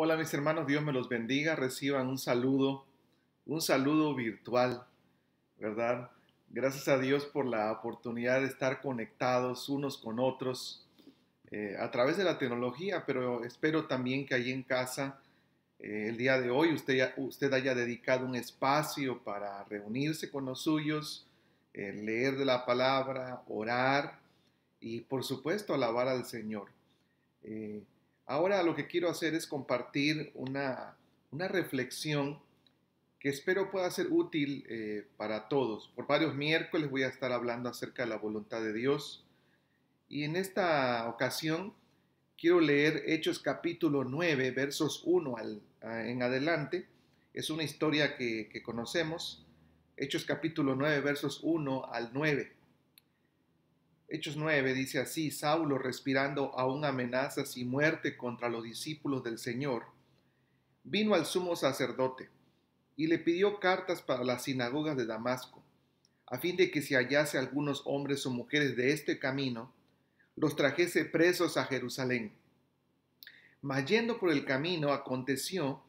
Hola mis hermanos, Dios me los bendiga, reciban un saludo, un saludo virtual, ¿verdad? Gracias a Dios por la oportunidad de estar conectados unos con otros eh, a través de la tecnología, pero espero también que ahí en casa eh, el día de hoy usted, usted haya dedicado un espacio para reunirse con los suyos, eh, leer de la palabra, orar y por supuesto alabar al Señor. Ahora lo que quiero hacer es compartir una, reflexión que espero pueda ser útil eh, para todos. Por varios miércoles voy a estar hablando acerca de la voluntad de Dios. Y en esta ocasión quiero leer Hechos capítulo 9, versos 1 al, en adelante. Es una historia que, que conocemos. Hechos capítulo 9, versos 1 al 9. Hechos 9 dice así, Saulo respirando aún amenazas y muerte contra los discípulos del Señor, vino al sumo sacerdote y le pidió cartas para las sinagogas de Damasco, a fin de que si hallase algunos hombres o mujeres de este camino, los trajese presos a Jerusalén. Mas yendo por el camino aconteció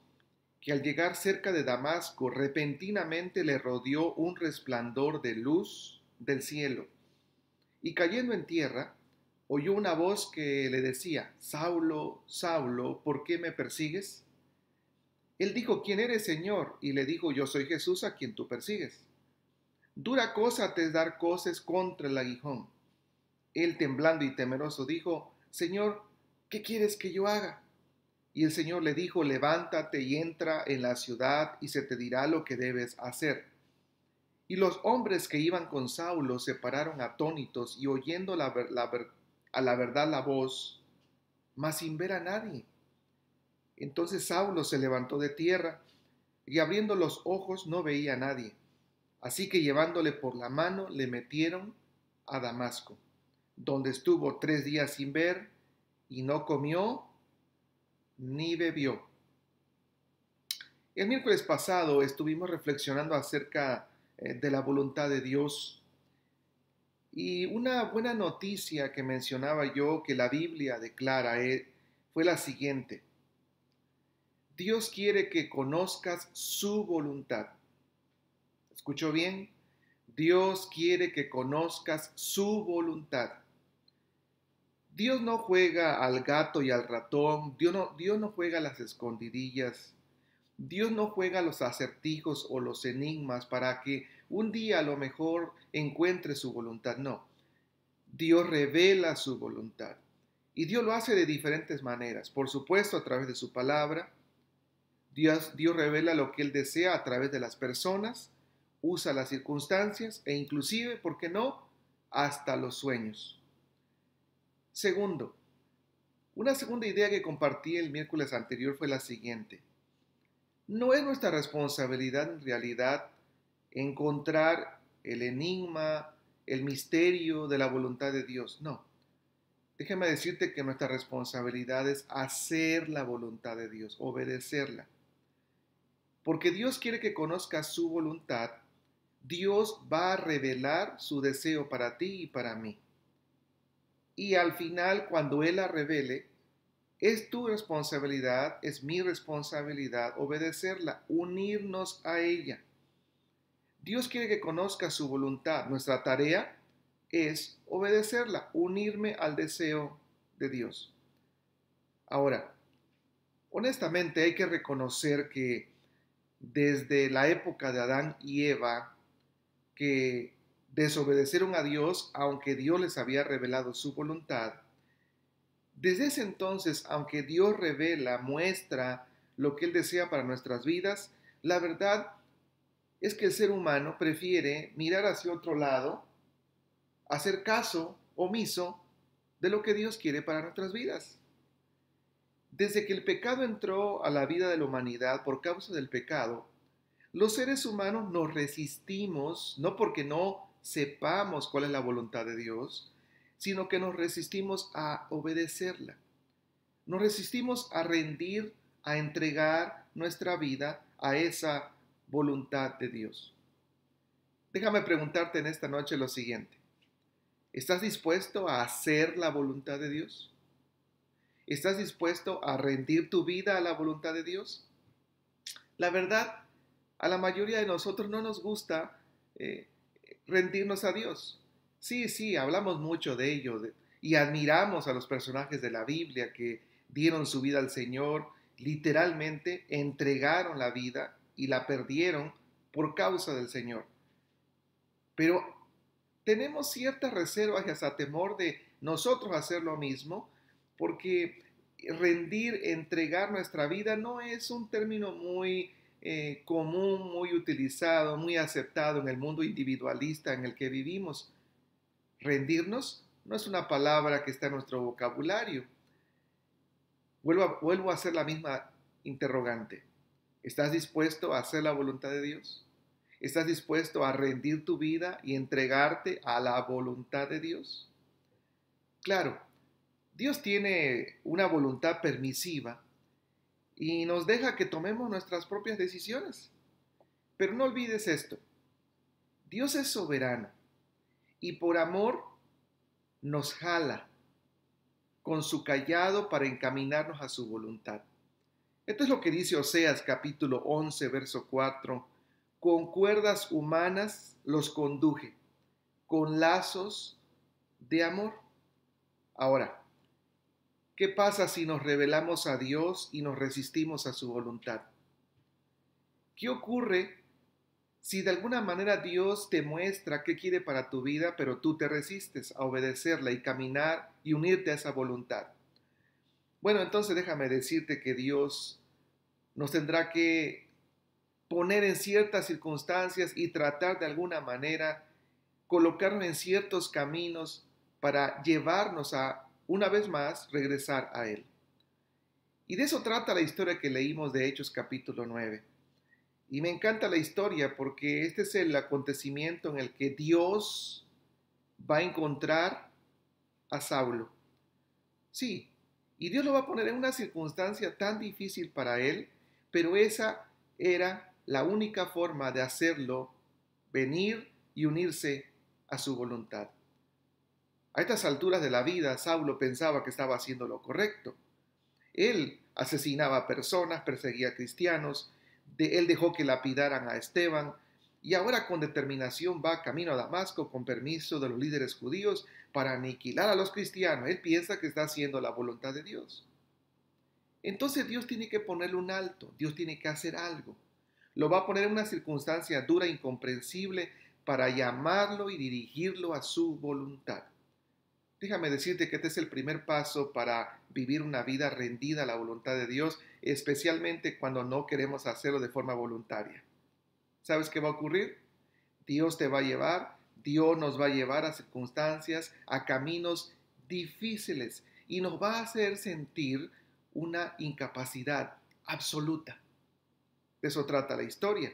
que al llegar cerca de Damasco repentinamente le rodeó un resplandor de luz del cielo y cayendo en tierra, oyó una voz que le decía, Saulo, Saulo, ¿por qué me persigues? Él dijo, ¿quién eres, Señor? Y le dijo, yo soy Jesús a quien tú persigues. Dura cosa te es dar cosas contra el aguijón. Él temblando y temeroso dijo, Señor, ¿qué quieres que yo haga? Y el Señor le dijo, levántate y entra en la ciudad y se te dirá lo que debes hacer. Y los hombres que iban con Saulo se pararon atónitos y oyendo la, la, a la verdad la voz, mas sin ver a nadie. Entonces Saulo se levantó de tierra y abriendo los ojos no veía a nadie. Así que llevándole por la mano le metieron a Damasco, donde estuvo tres días sin ver y no comió ni bebió. El miércoles pasado estuvimos reflexionando acerca eh, de la voluntad de Dios. Y una buena noticia que mencionaba yo que la Biblia declara eh, fue la siguiente. Dios quiere que conozcas su voluntad. escucho bien? Dios quiere que conozcas su voluntad. Dios no juega al gato y al ratón, Dios no, Dios no juega a las escondidillas, Dios no juega los acertijos o los enigmas para que un día a lo mejor encuentre su voluntad, no. Dios revela su voluntad. Y Dios lo hace de diferentes maneras. Por supuesto, a través de su palabra. Dios, Dios revela lo que Él desea a través de las personas, usa las circunstancias e inclusive, ¿por qué no?, hasta los sueños. Segundo, una segunda idea que compartí el miércoles anterior fue la siguiente. No es nuestra responsabilidad en realidad encontrar el enigma, el misterio de la voluntad de Dios, no. Déjame decirte que nuestra responsabilidad es hacer la voluntad de Dios, obedecerla. Porque Dios quiere que conozcas su voluntad, Dios va a revelar su deseo para ti y para mí. Y al final, cuando Él la revele, es tu responsabilidad, es mi responsabilidad obedecerla, unirnos a ella. Dios quiere que conozca su voluntad. Nuestra tarea es obedecerla, unirme al deseo de Dios. Ahora, honestamente hay que reconocer que desde la época de Adán y Eva, que desobedecieron a Dios, aunque Dios les había revelado su voluntad, desde ese entonces, aunque Dios revela, muestra lo que Él desea para nuestras vidas, la verdad es que el ser humano prefiere mirar hacia otro lado, hacer caso omiso de lo que Dios quiere para nuestras vidas. Desde que el pecado entró a la vida de la humanidad por causa del pecado, los seres humanos nos resistimos, no porque no sepamos cuál es la voluntad de Dios, sino que nos resistimos a obedecerla. Nos resistimos a rendir, a entregar nuestra vida a esa voluntad de Dios. Déjame preguntarte en esta noche lo siguiente. ¿Estás dispuesto a hacer la voluntad de Dios? ¿Estás dispuesto a rendir tu vida a la voluntad de Dios? La verdad, a la mayoría de nosotros no nos gusta eh, rendirnos a Dios. Sí, sí, hablamos mucho de ello y admiramos a los personajes de la Biblia que dieron su vida al Señor, literalmente entregaron la vida y la perdieron por causa del Señor. Pero tenemos ciertas reservas y hasta temor de nosotros hacer lo mismo, porque rendir, entregar nuestra vida no es un término muy eh, común, muy utilizado, muy aceptado en el mundo individualista en el que vivimos rendirnos no es una palabra que está en nuestro vocabulario. Vuelvo a, vuelvo hacer la misma interrogante. ¿Estás dispuesto a hacer la voluntad de Dios? ¿Estás dispuesto a rendir tu vida y entregarte a la voluntad de Dios? Claro, Dios tiene una voluntad permisiva y nos deja que tomemos nuestras propias decisiones. Pero no olvides esto. Dios es soberano y por amor nos jala con su callado para encaminarnos a su voluntad. Esto es lo que dice Oseas capítulo 11, verso 4. Con cuerdas humanas los conduje, con lazos de amor. Ahora, ¿qué pasa si nos revelamos a Dios y nos resistimos a su voluntad? ¿Qué ocurre si de alguna manera Dios te muestra qué quiere para tu vida, pero tú te resistes a obedecerla y caminar y unirte a esa voluntad. Bueno, entonces déjame decirte que Dios nos tendrá que poner en ciertas circunstancias y tratar de alguna manera colocarnos en ciertos caminos para llevarnos a, una vez más, regresar a Él. Y de eso trata la historia que leímos de Hechos capítulo 9. Y me encanta la historia porque este es el acontecimiento en el que Dios va a encontrar a Saulo. Sí, y Dios lo va a poner en una circunstancia tan difícil para él, pero esa era la única forma de hacerlo venir y unirse a su voluntad. A estas alturas de la vida, Saulo pensaba que estaba haciendo lo correcto. Él asesinaba personas, perseguía cristianos, él dejó que lapidaran a Esteban y ahora con determinación va camino a Damasco con permiso de los líderes judíos para aniquilar a los cristianos. Él piensa que está haciendo la voluntad de Dios. Entonces Dios tiene que ponerle un alto, Dios tiene que hacer algo. Lo va a poner en una circunstancia dura, incomprensible, para llamarlo y dirigirlo a su voluntad. Déjame decirte que este es el primer paso para vivir una vida rendida a la voluntad de Dios, especialmente cuando no queremos hacerlo de forma voluntaria. ¿Sabes qué va a ocurrir? Dios te va a llevar, Dios nos va a llevar a circunstancias, a caminos difíciles y nos va a hacer sentir una incapacidad absoluta. De eso trata la historia.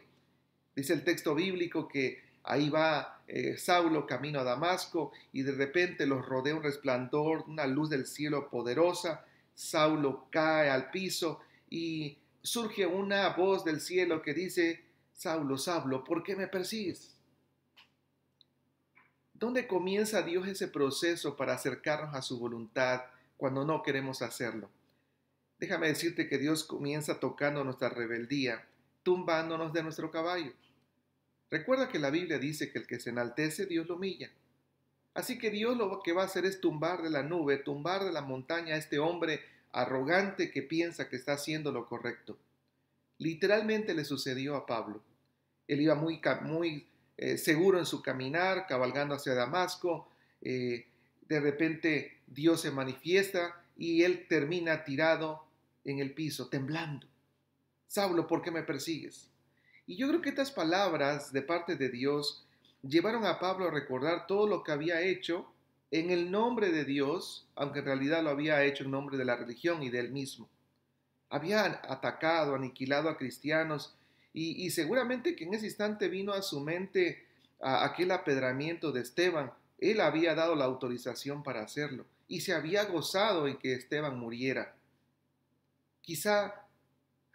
Dice el texto bíblico que Ahí va eh, Saulo camino a Damasco y de repente los rodea un resplandor, una luz del cielo poderosa. Saulo cae al piso y surge una voz del cielo que dice, Saulo, Saulo, ¿por qué me persigues? ¿Dónde comienza Dios ese proceso para acercarnos a su voluntad cuando no queremos hacerlo? Déjame decirte que Dios comienza tocando nuestra rebeldía, tumbándonos de nuestro caballo. Recuerda que la Biblia dice que el que se enaltece, Dios lo humilla. Así que Dios lo que va a hacer es tumbar de la nube, tumbar de la montaña a este hombre arrogante que piensa que está haciendo lo correcto. Literalmente le sucedió a Pablo. Él iba muy, eh, seguro en su caminar, cabalgando hacia Damasco. Eh, de repente Dios se manifiesta y él termina tirado en el piso, temblando. Saulo, ¿por qué me persigues? Y yo creo que estas palabras de parte de Dios llevaron a Pablo a recordar todo lo que había hecho en el nombre de Dios, aunque en realidad lo había hecho en nombre de la religión y del él mismo. Había atacado, aniquilado a cristianos y, seguramente que en ese instante vino a su mente aquel apedramiento de Esteban. Él había dado la autorización para hacerlo y se había gozado en que Esteban muriera. Quizá,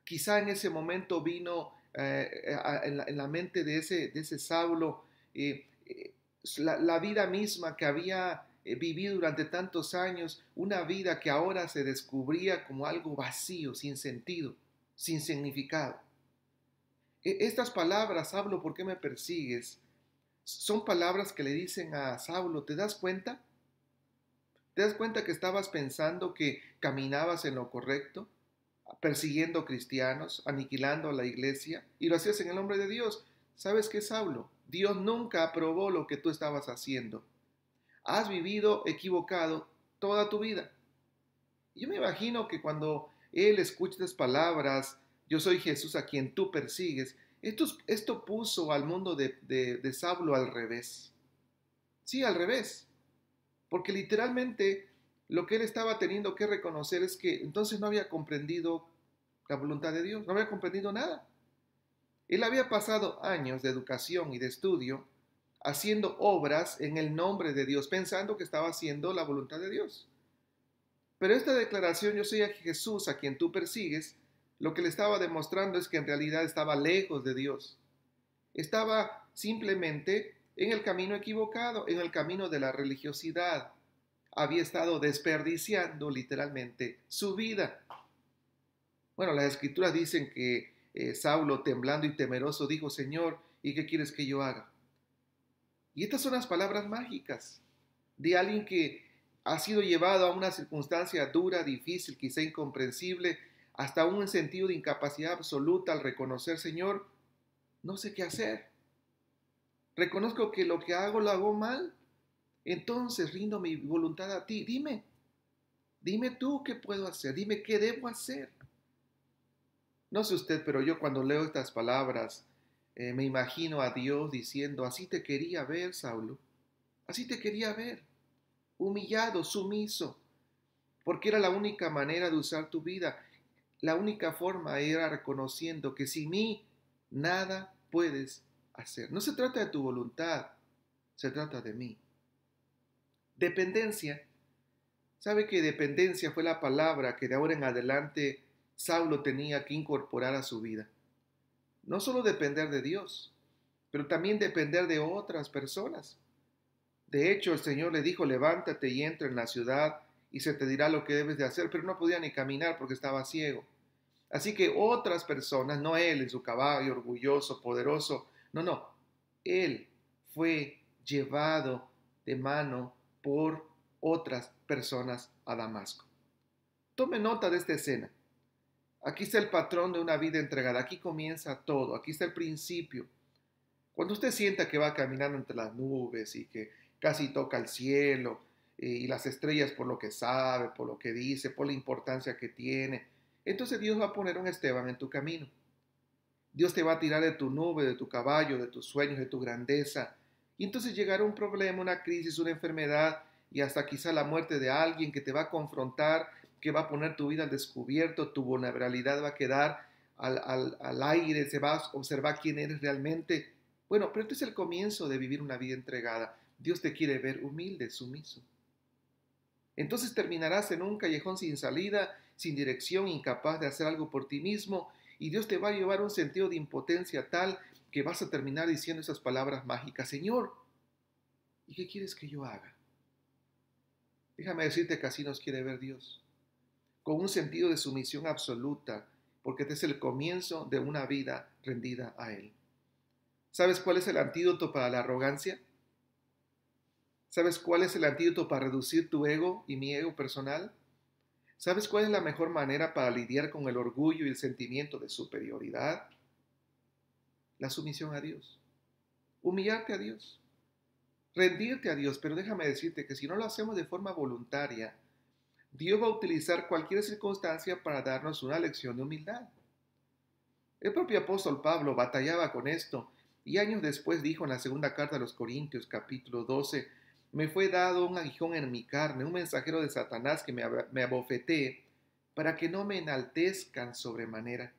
quizá en ese momento vino eh, eh, en, la, mente de ese, de ese Saulo, eh, la, la, vida misma que había vivido durante tantos años, una vida que ahora se descubría como algo vacío, sin sentido, sin significado. E, estas palabras, Saulo, ¿por qué me persigues? Son palabras que le dicen a Saulo, ¿te das cuenta? ¿Te das cuenta que estabas pensando que caminabas en lo correcto? persiguiendo cristianos, aniquilando a la iglesia, y lo hacías en el nombre de Dios. ¿Sabes qué, Saulo? Dios nunca aprobó lo que tú estabas haciendo. Has vivido equivocado toda tu vida. Yo me imagino que cuando Él escucha estas palabras, yo soy Jesús a quien tú persigues, esto, esto puso al mundo de, de, de Saulo al revés. Sí, al revés. Porque literalmente lo que él estaba teniendo que reconocer es que entonces no había comprendido la voluntad de Dios, no había comprendido nada. Él había pasado años de educación y de estudio haciendo obras en el nombre de Dios, pensando que estaba haciendo la voluntad de Dios. Pero esta declaración, yo soy a Jesús a quien tú persigues, lo que le estaba demostrando es que en realidad estaba lejos de Dios. Estaba simplemente en el camino equivocado, en el camino de la religiosidad, había estado desperdiciando literalmente su vida. Bueno, las escrituras dicen que eh, Saulo, temblando y temeroso, dijo, Señor, ¿y qué quieres que yo haga? Y estas son las palabras mágicas de alguien que ha sido llevado a una circunstancia dura, difícil, quizá incomprensible, hasta un sentido de incapacidad absoluta al reconocer, Señor, no sé qué hacer. Reconozco que lo que hago lo hago mal. Entonces rindo mi voluntad a ti. Dime, dime tú qué puedo hacer, dime qué debo hacer. No sé usted, pero yo cuando leo estas palabras eh, me imagino a Dios diciendo, así te quería ver, Saulo, así te quería ver, humillado, sumiso, porque era la única manera de usar tu vida, la única forma era reconociendo que sin mí nada puedes hacer. No se trata de tu voluntad, se trata de mí. Dependencia. ¿Sabe que dependencia fue la palabra que de ahora en adelante Saulo tenía que incorporar a su vida? No solo depender de Dios, pero también depender de otras personas. De hecho, el Señor le dijo, levántate y entra en la ciudad y se te dirá lo que debes de hacer, pero no podía ni caminar porque estaba ciego. Así que otras personas, no él en su caballo orgulloso, poderoso, no, no, él fue llevado de mano por otras personas a Damasco. Tome nota de esta escena. Aquí está el patrón de una vida entregada. Aquí comienza todo. Aquí está el principio. Cuando usted sienta que va caminando entre las nubes y que casi toca el cielo eh, y las estrellas por lo que sabe, por lo que dice, por la importancia que tiene, entonces Dios va a poner un Esteban en tu camino. Dios te va a tirar de tu nube, de tu caballo, de tus sueños, de tu grandeza, y entonces llegará un problema, una crisis, una enfermedad y hasta quizá la muerte de alguien que te va a confrontar, que va a poner tu vida al descubierto, tu vulnerabilidad va a quedar al, aire, se va a observar quién eres realmente. Bueno, pero este es el comienzo de vivir una vida entregada. Dios te quiere ver humilde, sumiso. Entonces terminarás en un callejón sin salida, sin dirección, incapaz de hacer algo por ti mismo, y Dios te va a llevar un sentido de impotencia tal que vas a terminar diciendo esas palabras mágicas, Señor, ¿y qué quieres que yo haga? Déjame decirte que así nos quiere ver Dios, con un sentido de sumisión absoluta, porque este es el comienzo de una vida rendida a Él. ¿Sabes cuál es el antídoto para la arrogancia? ¿Sabes cuál es el antídoto para reducir tu ego y mi ego personal? ¿Sabes cuál es la mejor manera para lidiar con el orgullo y el sentimiento de superioridad? la sumisión a Dios, humillarte a Dios, rendirte a Dios, pero déjame decirte que si no lo hacemos de forma voluntaria, Dios va a utilizar cualquier circunstancia para darnos una lección de humildad. El propio apóstol Pablo batallaba con esto y años después dijo en la segunda carta a los Corintios capítulo 12, me fue dado un aguijón en mi carne, un mensajero de Satanás que me, abofetee para que no me enaltezcan sobremanera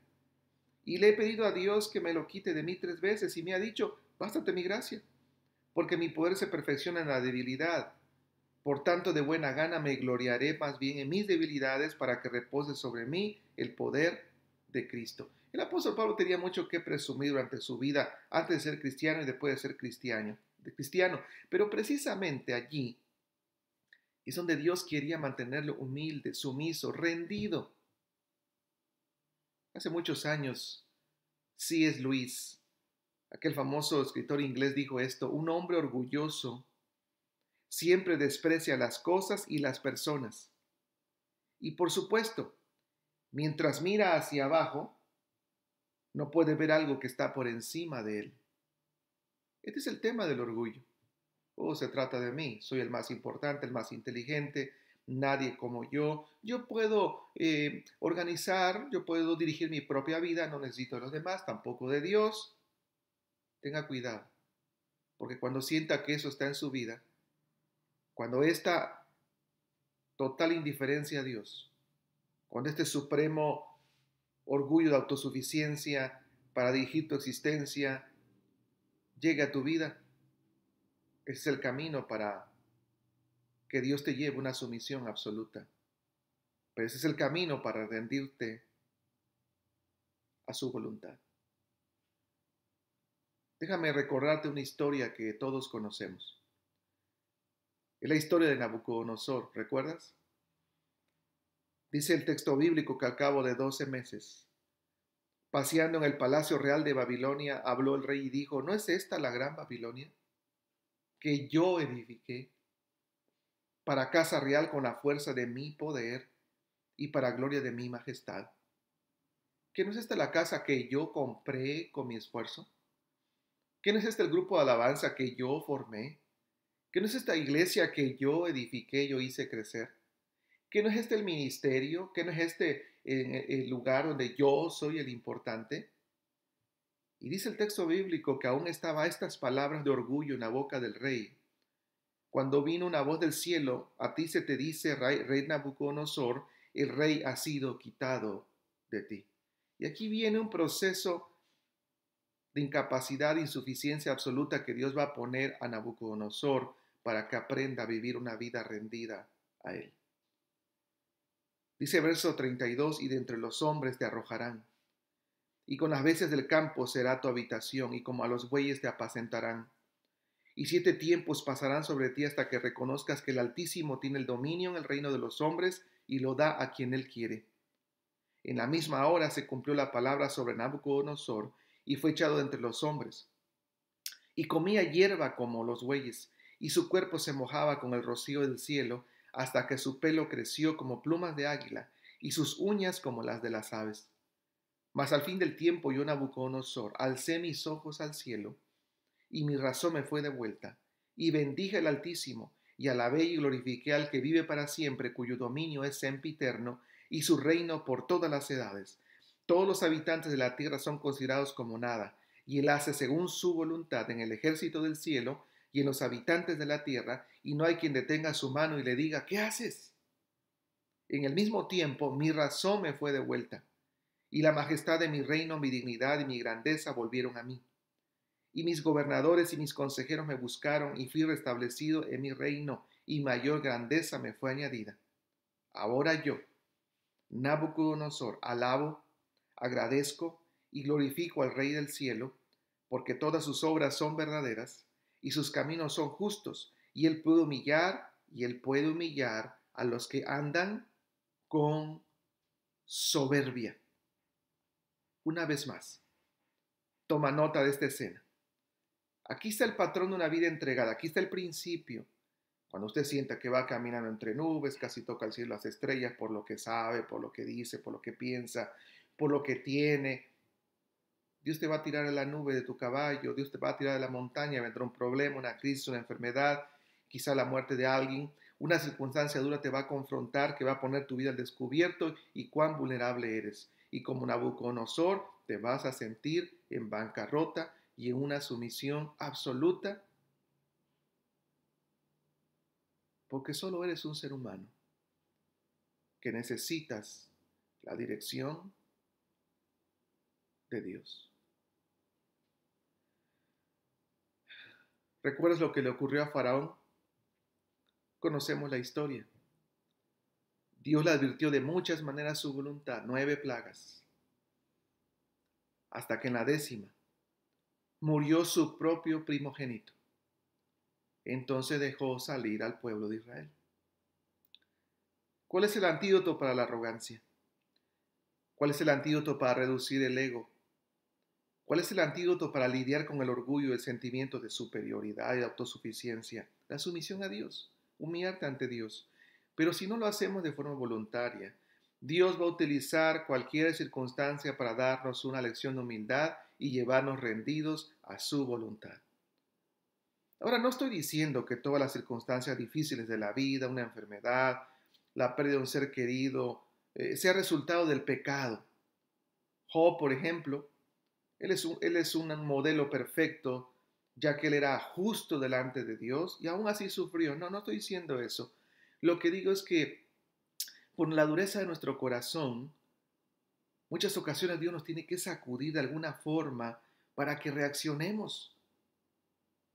y le he pedido a Dios que me lo quite de mí tres veces y me ha dicho, bástate mi gracia, porque mi poder se perfecciona en la debilidad. Por tanto, de buena gana me gloriaré más bien en mis debilidades para que repose sobre mí el poder de Cristo. El apóstol Pablo tenía mucho que presumir durante su vida antes de ser cristiano y después de ser cristiano, de cristiano. Pero precisamente allí es donde Dios quería mantenerlo humilde, sumiso, rendido Hace muchos años, C.S. Lewis, aquel famoso escritor inglés, dijo esto, un hombre orgulloso siempre desprecia las cosas y las personas. Y por supuesto, mientras mira hacia abajo, no puede ver algo que está por encima de él. Este es el tema del orgullo. Oh, se trata de mí, soy el más importante, el más inteligente, nadie como yo, yo puedo eh, organizar, yo puedo dirigir mi propia vida, no necesito de los demás, tampoco de Dios. Tenga cuidado, porque cuando sienta que eso está en su vida, cuando esta total indiferencia a Dios, cuando este supremo orgullo de autosuficiencia para dirigir tu existencia llegue a tu vida, es el camino para que Dios te lleve una sumisión absoluta. Pero ese es el camino para rendirte a su voluntad. Déjame recordarte una historia que todos conocemos. Es la historia de Nabucodonosor, ¿recuerdas? Dice el texto bíblico que al cabo de doce meses, paseando en el palacio real de Babilonia, habló el rey y dijo, ¿no es esta la gran Babilonia que yo edifiqué para casa real con la fuerza de mi poder y para gloria de mi majestad. ¿Que no es esta la casa que yo compré con mi esfuerzo? ¿Que no es este el grupo de alabanza que yo formé? ¿Que no es esta iglesia que yo edifiqué, yo hice crecer? ¿Que no es este el ministerio? ¿Que no es este eh, el lugar donde yo soy el importante? Y dice el texto bíblico que aún estaba estas palabras de orgullo en la boca del rey cuando vino una voz del cielo, a ti se te dice, rey, Nabucodonosor, el rey ha sido quitado de ti. Y aquí viene un proceso de incapacidad, insuficiencia absoluta que Dios va a poner a Nabucodonosor para que aprenda a vivir una vida rendida a Él. Dice verso 32, y de entre los hombres te arrojarán, y con las veces del campo será tu habitación, y como a los bueyes te apacentarán. Y siete tiempos pasarán sobre ti hasta que reconozcas que el Altísimo tiene el dominio en el reino de los hombres y lo da a quien él quiere. En la misma hora se cumplió la palabra sobre Nabucodonosor y fue echado entre los hombres. Y comía hierba como los bueyes, y su cuerpo se mojaba con el rocío del cielo, hasta que su pelo creció como plumas de águila, y sus uñas como las de las aves. Mas al fin del tiempo yo, Nabucodonosor, alcé mis ojos al cielo, y mi razón me fue devuelta, Y bendije al Altísimo, y alabé y glorifiqué al que vive para siempre, cuyo dominio es sempiterno, y su reino por todas las edades. Todos los habitantes de la tierra son considerados como nada, y él hace según su voluntad en el ejército del cielo y en los habitantes de la tierra, y no hay quien detenga su mano y le diga, ¿qué haces? En el mismo tiempo mi razón me fue devuelta, y la majestad de mi reino, mi dignidad y mi grandeza volvieron a mí y mis gobernadores y mis consejeros me buscaron y fui restablecido en mi reino y mayor grandeza me fue añadida. Ahora yo, Nabucodonosor, alabo, agradezco y glorifico al Rey del cielo, porque todas sus obras son verdaderas y sus caminos son justos, y él puede humillar y él puede humillar a los que andan con soberbia. Una vez más, toma nota de esta escena. Aquí está el patrón de una vida entregada, aquí está el principio. Cuando usted sienta que va caminando entre nubes, casi toca el cielo las estrellas por lo que sabe, por lo que dice, por lo que piensa, por lo que tiene. Dios te va a tirar a la nube de tu caballo, Dios te va a tirar de la montaña, vendrá un problema, una crisis, una enfermedad, quizá la muerte de alguien, una circunstancia dura te va a confrontar, que va a poner tu vida al descubierto y cuán vulnerable eres. Y como un Nabucodonosor, te vas a sentir en bancarrota y en una sumisión absoluta, porque solo eres un ser humano que necesitas la dirección de Dios. ¿Recuerdas lo que le ocurrió a Faraón? Conocemos la historia. Dios le advirtió de muchas maneras su voluntad, nueve plagas, hasta que en la décima murió su propio primogénito. Entonces dejó salir al pueblo de Israel. ¿Cuál es el antídoto para la arrogancia? ¿Cuál es el antídoto para reducir el ego? ¿Cuál es el antídoto para lidiar con el orgullo el sentimiento de superioridad y autosuficiencia? La sumisión a Dios, humillarte ante Dios. Pero si no lo hacemos de forma voluntaria, Dios va a utilizar cualquier circunstancia para darnos una lección de humildad y llevarnos rendidos a su voluntad. Ahora, no estoy diciendo que todas las circunstancias difíciles de la vida, una enfermedad, la pérdida de un ser querido, eh, sea resultado del pecado. Job, por ejemplo, él es, un, él es un modelo perfecto, ya que él era justo delante de Dios y aún así sufrió. No, no estoy diciendo eso. Lo que digo es que por la dureza de nuestro corazón, Muchas ocasiones Dios nos tiene que sacudir de alguna forma para que reaccionemos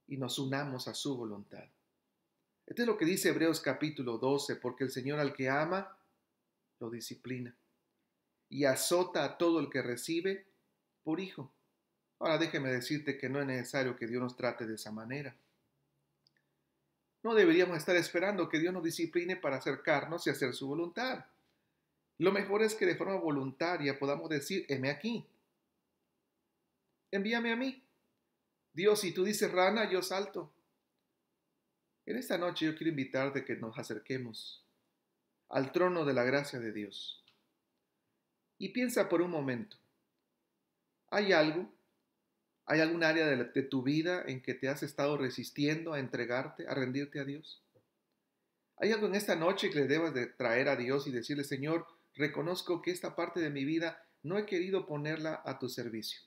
y nos unamos a su voluntad. Este es lo que dice Hebreos capítulo 12, porque el Señor al que ama, lo disciplina y azota a todo el que recibe por hijo. Ahora déjeme decirte que no es necesario que Dios nos trate de esa manera. No deberíamos estar esperando que Dios nos discipline para acercarnos y hacer su voluntad. Lo mejor es que de forma voluntaria podamos decir, heme aquí, envíame a mí. Dios, si tú dices rana, yo salto. En esta noche yo quiero invitarte a que nos acerquemos al trono de la gracia de Dios. Y piensa por un momento, ¿hay algo? ¿Hay algún área de, tu vida en que te has estado resistiendo a entregarte, a rendirte a Dios? ¿Hay algo en esta noche que le debas de traer a Dios y decirle, Señor, reconozco que esta parte de mi vida no he querido ponerla a tu servicio.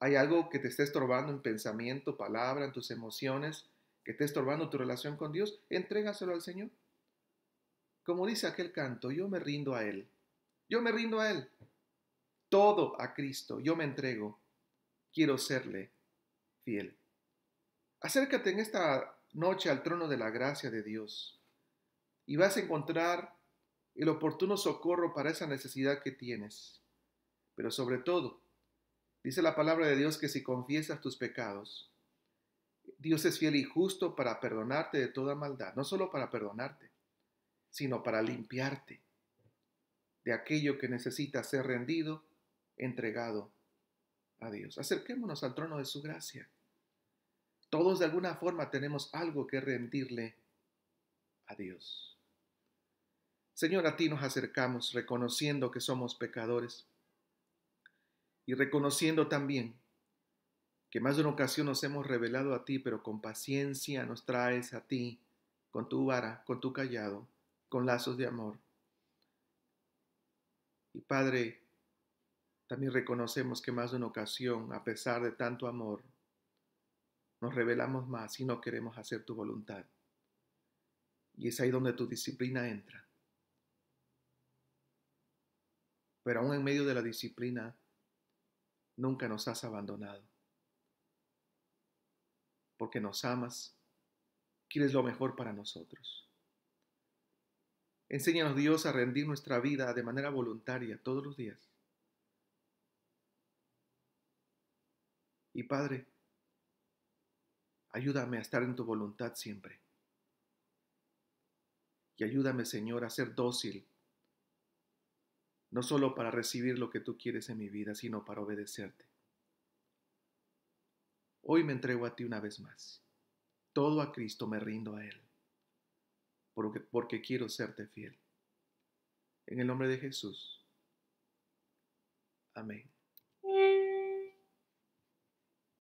¿Hay algo que te esté estorbando en pensamiento, palabra, en tus emociones, que esté estorbando tu relación con Dios? Entrégaselo al Señor. Como dice aquel canto, yo me rindo a Él. Yo me rindo a Él. Todo a Cristo, yo me entrego. Quiero serle fiel. Acércate en esta noche al trono de la gracia de Dios y vas a encontrar el oportuno socorro para esa necesidad que tienes. Pero sobre todo, dice la palabra de Dios que si confiesas tus pecados, Dios es fiel y justo para perdonarte de toda maldad, no solo para perdonarte, sino para limpiarte de aquello que necesita ser rendido, entregado a Dios. Acerquémonos al trono de su gracia. Todos de alguna forma tenemos algo que rendirle a Dios. Señor, a ti nos acercamos reconociendo que somos pecadores y reconociendo también que más de una ocasión nos hemos revelado a ti, pero con paciencia nos traes a ti, con tu vara, con tu callado, con lazos de amor. Y Padre, también reconocemos que más de una ocasión, a pesar de tanto amor, nos revelamos más y no queremos hacer tu voluntad. Y es ahí donde tu disciplina entra pero aún en medio de la disciplina, nunca nos has abandonado. Porque nos amas, quieres lo mejor para nosotros. Enséñanos Dios a rendir nuestra vida de manera voluntaria todos los días. Y Padre, ayúdame a estar en tu voluntad siempre. Y ayúdame, Señor, a ser dócil no solo para recibir lo que tú quieres en mi vida, sino para obedecerte. Hoy me entrego a ti una vez más. Todo a Cristo me rindo a Él, porque, quiero serte fiel. En el nombre de Jesús. Amén.